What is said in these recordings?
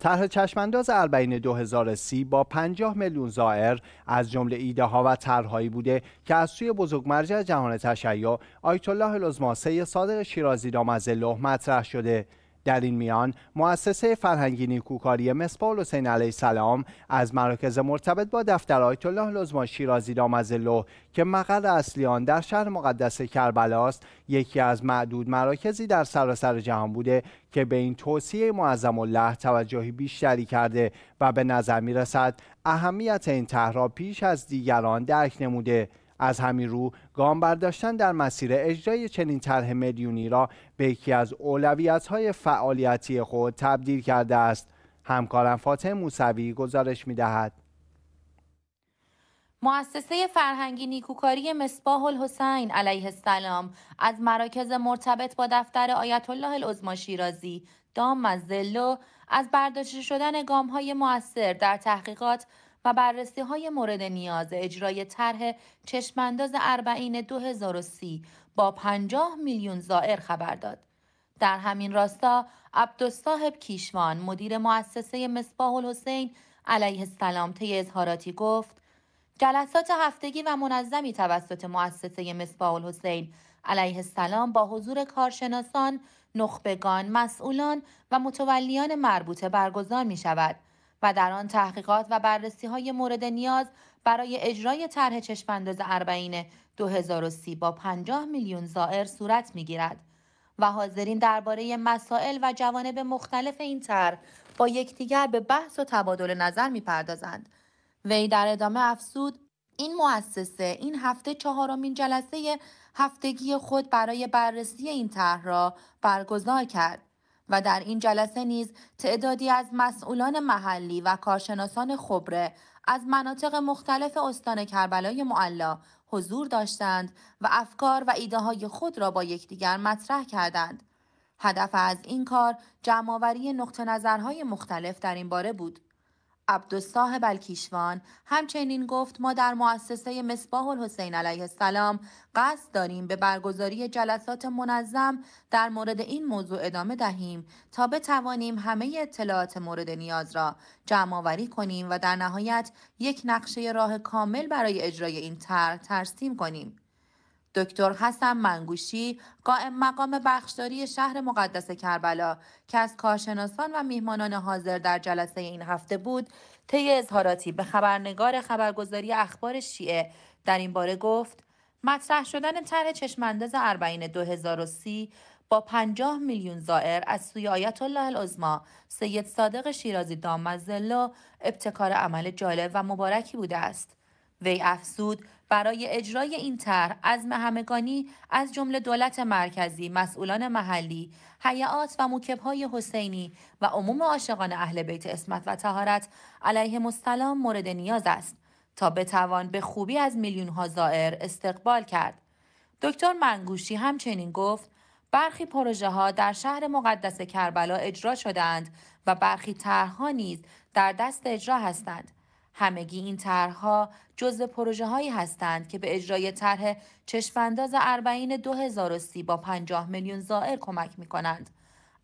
طرح چشمانداز البین 2030 با 50 میلیون زائر از جمله ایده ها و طرحهایی بوده که از سوی مرجع جهان تشیع آیت الله العظما صادق شیرازی دامزله مطرح شده در این میان مؤسسه فرهنگی نیکوکاری مصباح حسین علیه السلام از مراکز مرتبط با دفتر آیت الله لزما شیرازی دامزلو که مقر اصلی آن در شهر مقدس است، یکی از معدود مراکزی در سراسر جهان بوده که به این توصیه معظم الله توجهی بیشتری کرده و به نظر می رسد اهمیت این طرح پیش از دیگران درک نموده از همین رو گام برداشتن در مسیر اجرای چنین طرح میلیونی را به یکی از های فعالیتی خود تبدیل کرده است همکارم فاطمه موسوی گزارش می‌دهد مؤسسه فرهنگی نیکوکاری مصباح الحسین علیه السلام از مراکز مرتبط با دفتر آیت الله العظما شیرازی دام مزلو از برداشته شدن های موثر در تحقیقات و بررسی های مورد نیاز اجرای طرح چشمانداز اربعین 2030 با 50 میلیون زائر خبر داد. در همین راستا عبدالصاحب کیشوان مدیر مؤسسه مصباح الحسین علیه السلام طی اظهاراتی گفت جلسات هفتگی و منظمی توسط مؤسسه مصباح الحسین علیه السلام با حضور کارشناسان، نخبگان، مسئولان و متولیان مربوطه برگزار می شود. و در آن تحقیقات و بررسی های مورد نیاز برای اجرای طرح چشمانداز اربعین 2030 با 50 میلیون زائر صورت میگیرد و حاضرین درباره مسائل و جوانب مختلف این طرح با یکدیگر به بحث و تبادل نظر میپردازند وی در ادامه افسود این مؤسسه این هفته چهارمین جلسه هفتگی خود برای بررسی این طرح را برگزار کرد و در این جلسه نیز تعدادی از مسئولان محلی و کارشناسان خبره از مناطق مختلف استان کربلای معلا حضور داشتند و افکار و ایده های خود را با یکدیگر مطرح کردند. هدف از این کار جمعآوری نقطه نظرهای مختلف در این باره بود. عبدالصاحب بلکیشوان همچنین گفت ما در مؤسسه مصباح الحسین علیه السلام قصد داریم به برگزاری جلسات منظم در مورد این موضوع ادامه دهیم تا بتوانیم همه اطلاعات مورد نیاز را جمع آوری کنیم و در نهایت یک نقشه راه کامل برای اجرای این طرح ترسیم کنیم دکتر حسن منگوشی قائم مقام بخشداری شهر مقدس کربلا که از کارشناسان و میهمانان حاضر در جلسه این هفته بود طی اظهاراتی به خبرنگار خبرگزاری اخبار شیعه در این باره گفت مطرح شدن طرح چشمانداز اربعین 2030 با 50 میلیون زائر از سوی آیت الله العظما سید صادق شیرازی دامزلا ابتکار عمل جالب و مبارکی بوده است وی افزود برای اجرای این طرح از همگانی از جمله دولت مرکزی، مسئولان محلی، حیعات و موکبهای حسینی و عموم عاشقان اهل بیت اسمت و تهارت علیه السلام مورد نیاز است تا بتوان به خوبی از میلیون ها زائر استقبال کرد. دکتر منگوشی همچنین گفت برخی پروژه ها در شهر مقدس کربلا اجرا شدند و برخی طرحها نیز در دست اجرا هستند. همگی این طرحها جزو پروژه هایی هستند که به اجرای طرح چشمانداز اربعین 2030 با 50 میلیون زائر کمک می کنند.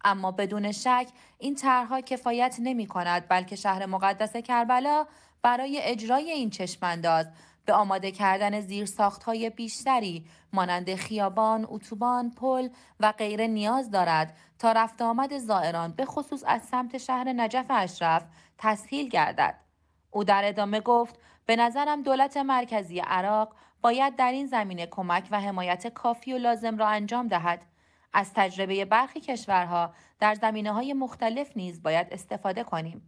اما بدون شک این طرحها کفایت نمی کند بلکه شهر مقدس کربلا برای اجرای این چشمانداز به آماده کردن زیر های بیشتری مانند خیابان، اتوبان، پل و غیره نیاز دارد تا رفت آمد زائران به خصوص از سمت شهر نجف اشرف تسهیل گردد. او در ادامه گفت به نظرم دولت مرکزی عراق باید در این زمینه کمک و حمایت کافی و لازم را انجام دهد از تجربه برخی کشورها در زمینه های مختلف نیز باید استفاده کنیم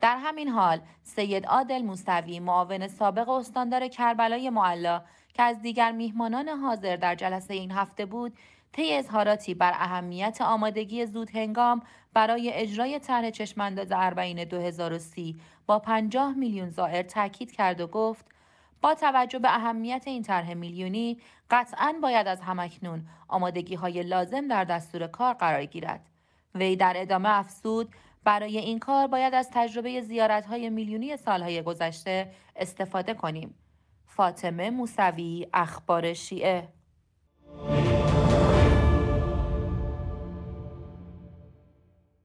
در همین حال سید عادل موسوی معاون سابق استاندار کربلای معلا که از دیگر میهمانان حاضر در جلسه این هفته بود طی اظهاراتی بر اهمیت آمادگی زود هنگام برای اجرای طرح چشمانداز اربعین 2030 با 50 میلیون زائر تاکید کرد و گفت با توجه به اهمیت این طرح میلیونی قطعا باید از همکنون آمادگی های لازم در دستور کار قرار گیرد وی در ادامه افزود برای این کار باید از تجربه زیارت های میلیونی سالهای گذشته استفاده کنیم فاطمه موسوی اخبار شیعه